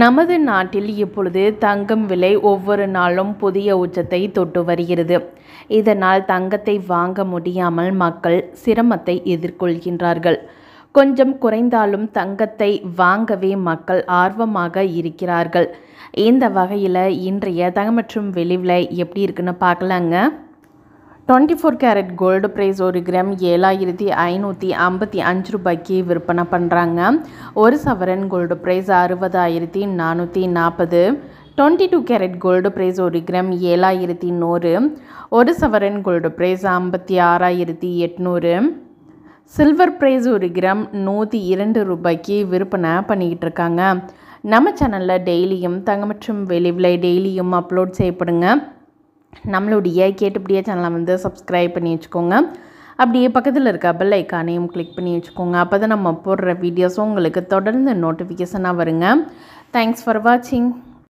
நமது நாட்டில் இப்பொழுது தங்கம் விலை ஒவ்வொரு நாளும் புதிய உச்சத்தை தொட்டு வருகிறது இதனால் தங்கத்தை வாங்க முடியாமல் மக்கள் சிரமத்தை எதிர்கொள்கின்றார்கள் கொஞ்சம் குறைந்தாலும் தங்கத்தை வாங்கவே மக்கள் ஆர்வமாக இருக்கிறார்கள் இந்த வகையில் இன்றைய தகமற்றும் மற்றும் வெளி விலை எப்படி இருக்குன்னு பார்க்கலாங்க twenty four carat gold price ஒரு கிராம் ஏழாயிரத்தி ஐநூற்றி ஐம்பத்தி அஞ்சு ரூபாய்க்கு விற்பனை பண்ணுறாங்க ஒரு சவரன் கோல்டு ப்ரைஸ் அறுபதாயிரத்தி நானூற்றி நாற்பது twenty two carat gold price ஒரு கிராம் ஏழாயிரத்தி நூறு ஒரு சவரன் கோல்டு ப்ரைஸ் ஐம்பத்தி ஆறாயிரத்தி எட்நூறு சில்வர் ப்ரைஸ் ஒரு கிராம் நூற்றி இரண்டு ரூபாய்க்கு விற்பனை பண்ணிக்கிட்டு இருக்காங்க நம்ம சேனலில் டெய்லியும் தங்க மற்றும் வெளி விலை டெய்லியும் அப்லோட் செய்யப்படுங்க நம்மளுடைய கேட்டுப்படியே சேனலை வந்து சப்ஸ்கிரைப் பண்ணி வச்சுக்கோங்க அப்படியே பக்கத்தில் இருக்க பெல் ஐக்கானையும் கிளிக் பண்ணி வச்சுக்கோங்க அப்போ தான் நம்ம போடுற வீடியோஸும் உங்களுக்கு தொடர்ந்து நோட்டிஃபிகேஷனாக வருங்க தேங்க்ஸ் ஃபார் வாட்சிங்